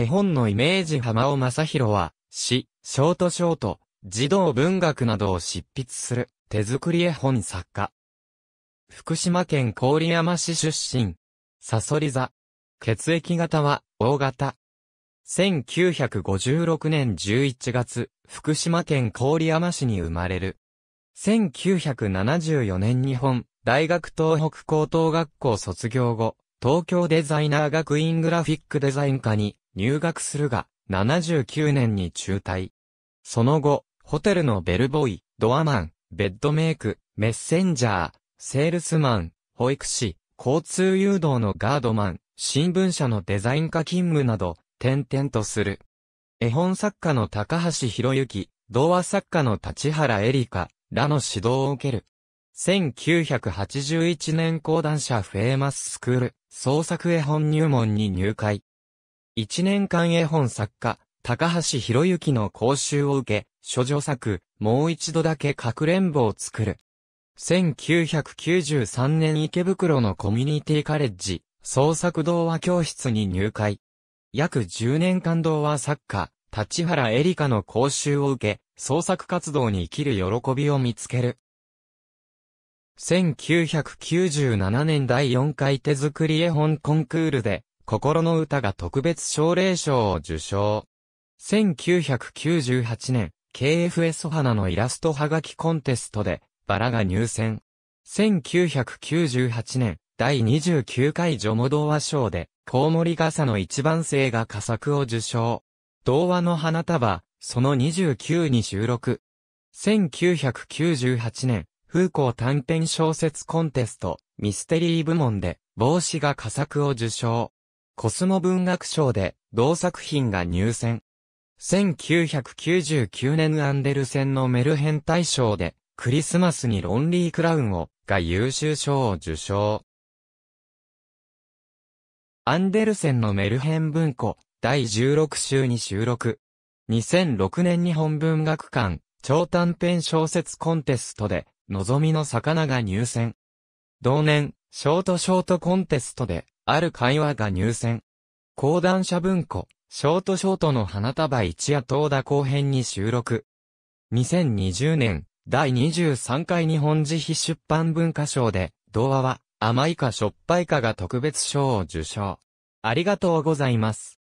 絵本のイメージ浜尾正宏は、詩、ショートショート、児童文学などを執筆する、手作り絵本作家。福島県郡山市出身。サソリ座。血液型は、O 型。1956年11月、福島県郡山市に生まれる。1974年日本、大学東北高等学校卒業後、東京デザイナー学院グラフィックデザイン科に入学するが、79年に中退。その後、ホテルのベルボーイ、ドアマン、ベッドメイク、メッセンジャー、セールスマン、保育士、交通誘導のガードマン、新聞社のデザイン科勤務など、転々とする。絵本作家の高橋博之、童話作家の立原エリカ、らの指導を受ける。1981年講談社フェーマススクール、創作絵本入門に入会。一年間絵本作家、高橋博之の講習を受け、諸女作、もう一度だけかくれんぼを作る。1993年池袋のコミュニティカレッジ、創作童話教室に入会。約10年間童話作家、立原エリカの講習を受け、創作活動に生きる喜びを見つける。1997年第4回手作り絵本コンクールで、心の歌が特別奨励賞を受賞。1998年、KFS 花のイラストはがきコンテストで、バラが入選。1998年、第29回ジョモ童話賞で、コウモリ傘の一番生が佳作を受賞。童話の花束、その29に収録。1998年、風光短編小説コンテスト、ミステリー部門で、帽子が佳作を受賞。コスモ文学賞で、同作品が入選。1999年アンデルセンのメルヘン大賞で、クリスマスにロンリークラウンを、が優秀賞を受賞。アンデルセンのメルヘン文庫、第16週に収録。2006年日本文学館、超短編小説コンテストで、望みの魚が入選。同年、ショートショートコンテストで、ある会話が入選。講談社文庫、ショートショートの花束一夜東田後編に収録。2020年、第23回日本自費出版文化賞で、童話は、甘いかしょっぱいかが特別賞を受賞。ありがとうございます。